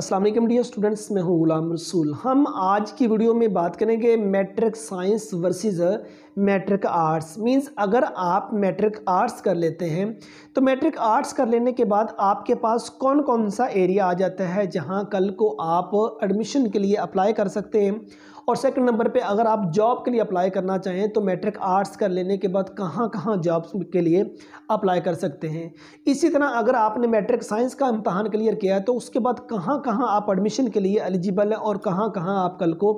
Aslam D dear students मैं हूँ गुलाम रसूल हम आज की वीडियो में बात करेंगे matric science versus matric arts means अगर आप मैट्रिक आर्ट्स कर लेते हैं तो मैट्रिक आर्ट्स कर लेने के बाद आपके पास कौन कौन सा एरिया आ जाता है जहां कल को आप एडमिशन के लिए अप्लाई कर सकते हैं और सेकंड नंबर पे अगर आप जॉब के लिए अप्लाई करना चाहें तो मैट्रिक आर्ट्स कर लेने के बाद कहाँ कहाँ जॉब्स के लिए अप्लाई कर सकते हैं इसी तरह अगर आपने मैट्रिक साइंस का इम्तहान क्लियर किया है तो उसके बाद कहाँ कहाँ आप एडमिशन के लिए एलिजिबल हैं और कहाँ कहाँ आप कल को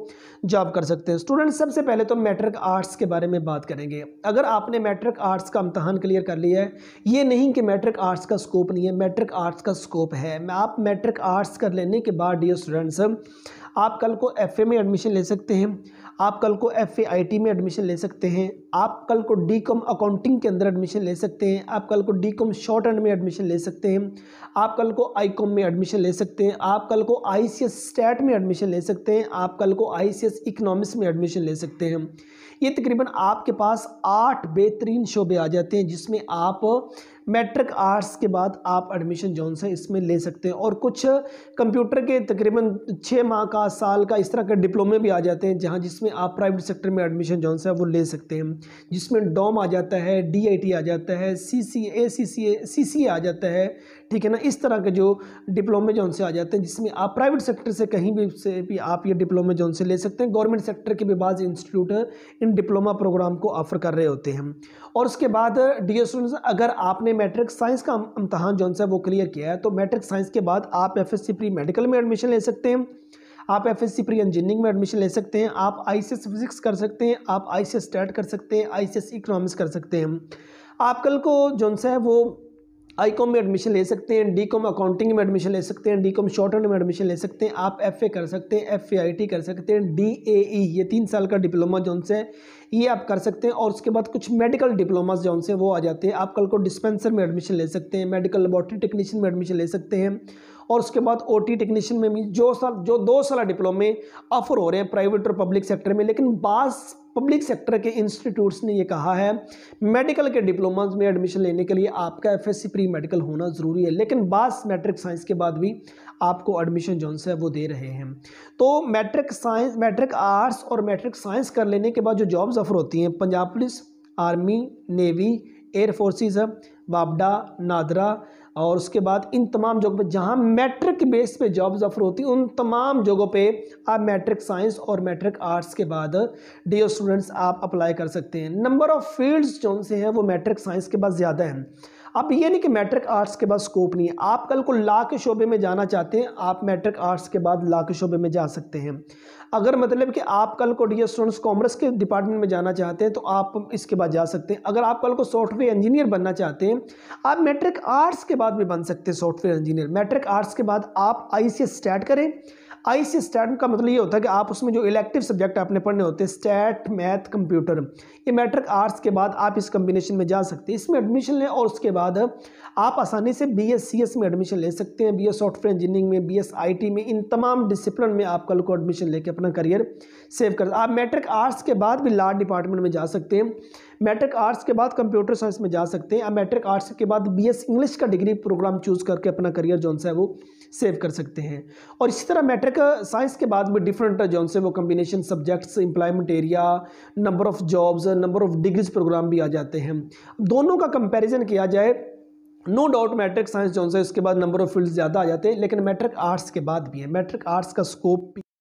जॉब कर सकते हैं स्टूडेंट सबसे पहले तो मैट्रिक आर्ट्स के बारे में बात करेंगे अगर आपने मैट्रिक आर्ट्स का इम्तहान क्लियर कर लिया है ये नहीं कि मैट्रिक आर्ट्स का स्कोप नहीं है मैट्रिक आर्ट्स का स्कोप है आप मैट्रिक आर्ट्स कर लेने के बाद डी स्टूडेंट्स आप कल को एफ में एडमिशन ले सकते हैं आप कल को एफ में एडमिशन ले सकते हैं आप कल को डी कॉम अकाउंटिंग के अंदर एडमिशन ले सकते हैं आप कल को डी कॉम शॉर्ट एंड में एडमिशन ले सकते हैं आप कल को आई कॉम में एडमिशन ले सकते हैं आप कल को आई सी एस स्टैट में एडमिशन ले सकते हैं आप कल को आई सी एस इकनॉमिक्स में एडमिशन ले सकते हैं ये तकरीबन आपके पास आठ बेहतरीन शोबे आ जाते हैं जिसमें आप मैट्रिक आर्ट्स के बाद आप एडमिशन जो से इसमें ले सकते हैं और कुछ कंप्यूटर के तकरीबन छः माह का साल का इस तरह के डिप्लोमे भी आ जाते हैं जहाँ जिसमें आप प्राइवेट सेक्टर में एडमिशन जो से वो ले सकते हैं जिसमें डॉम आ जाता है डी आ जाता है सी सी ए सी सी सी आ जाता है ठीक है ना इस तरह के जो डिप्लोमे जोन से आ जाते हैं जिसमें आप प्राइवेट सेक्टर से कहीं भी से भी आप ये डिप्लोमे जोन से ले सकते हैं गवर्नमेंट सेक्टर के भी बाद इंस्टीट्यूट इन डिप्लोमा प्रोग्राम को ऑफर कर रहे होते हैं और उसके बाद डी एस अगर आपने मैट्रिक साइंस का इम्तहान जो है वो क्लियर किया है तो मैट्रिक साइंस के बाद आप एफ प्री मेडिकल में एडमिशन ले सकते हैं आप F S C pre engineering में एडमिशन ले सकते हैं आप आई सी एस फिजिक्स कर सकते हैं आप आई सी एस कर सकते हैं आई सी एस इकोनॉमिक्स कर सकते हैं आप कल को जो सा है वो आई कॉम में एडमिशन ले सकते हैं डी कॉम अकाउंटिंग में एडमिशन ले सकते हैं डी कॉम शॉर्ट में एडमिशन ले सकते हैं आप एफ ए कर सकते हैं एफ ए आई टी कर सकते हैं डी ए ई ये तीन साल का डिप्लोमा जो है ये आप कर सकते हैं और उसके बाद कुछ मेडिकल डिप्लोमास जो से वो आ जाते हैं आप कल को डिस्पेंसर में एडमिशन ले सकते हैं मेडिकल लेबॉर्ट्री टेक्नीशियन में एडमिशन ले सकते हैं और उसके बाद ओ टी टेक्नीशियन में भी जो साल जो दो साल डिप्लोमे ऑफर हो रहे हैं प्राइवेट और पब्लिक सेक्टर में लेकिन बास पब्लिक सेक्टर के इंस्टीट्यूट्स ने ये कहा है मेडिकल के डिप्लोमाज में एडमिशन लेने के लिए आपका एफएससी प्री मेडिकल होना ज़रूरी है लेकिन बास मैट्रिक साइंस के बाद भी आपको एडमिशन जो है वो दे रहे हैं तो मैट्रिक साइंस मैट्रिक आर्ट्स और मैट्रिक साइंस कर लेने के बाद जो जॉब्स ऑफर होती हैं Punjab police army navy air forces बाबडा नादरा और उसके बाद इन तमाम जगहों पे जहाँ मैट्रिक बेस पे जॉब्स ऑफर होती उन तमाम जगहों पे आप मैट्रिक साइंस और मैट्रिक आर्ट्स के बाद डी स्टूडेंट्स आप अप्लाई कर सकते हैं नंबर ऑफ़ फील्ड्स जो से हैं वो मैट्रिक साइंस के बाद ज़्यादा हैं अब ये नहीं कि मैट्रिक आर्ट्स के बाद स्कोप नहीं है आप कल को ला के शोबे में जाना चाहते हैं आप मैट्रिक आर्ट्स के बाद ला के शोबे में जा सकते हैं अगर मतलब कि आप कल को डी स्टूडेंट्स कॉमर्स के डिपार्टमेंट में जाना चाहते हैं तो आप इसके बाद जा सकते हैं अगर आप कल को सॉफ्टवेयर इंजीनियर बनना चाहते हैं आप मैट्रिक आर्ट्स के बाद भी बन सकते हैं सॉफ्टवेयर इंजीनियर मैट्रिक आर्ट्स के बाद आप आई सी स्टार्ट करें आई सी स्टैट का मतलब ये होता है कि आप उसमें जो इलेक्टिव सब्जेक्ट अपने पढ़ने होते हैं स्टैट मैथ कंप्यूटर ये मैट्रिक आर्ट्स के बाद आप इस कम्बिनेशन में जा सकते हैं इसमें एडमिशन लें और उसके बाद आप आसानी से बी एस सी एस में एडमिशन ले सकते हैं बी एस सॉफ्टवेयर इंजीनियरिंग में बी एस आई टी में इन तमाम डिसिप्लिन में आप कल को एडमिशन लेके अपना करियर सेव कर आप मैट्रिक आर्ट्स के बाद भी लॉ डिपार्टमेंट में जा सकते हैं मैट्रिक आर्ट्स के बाद कंप्यूटर साइंस में जा सकते हैं या मैट्रिक आर्ट्स के बाद बीएस इंग्लिश का डिग्री प्रोग्राम चूज़ करके अपना करियर जो है वो सेव कर सकते हैं और इसी तरह मैट्रिक साइंस के बाद भी डिफरेंट जो है वो combination subjects employment area number of jobs number of degrees program भी आ जाते हैं दोनों का कंपेरिजन किया जाए नो डाउट मैट्रिक साइंस जो है उसके बाद नंबर ऑफ फील्ड ज़्यादा आ जाते हैं लेकिन मैट्रिक आर्ट्स के बाद भी है मैट्रिक आर्ट्स का स्कोप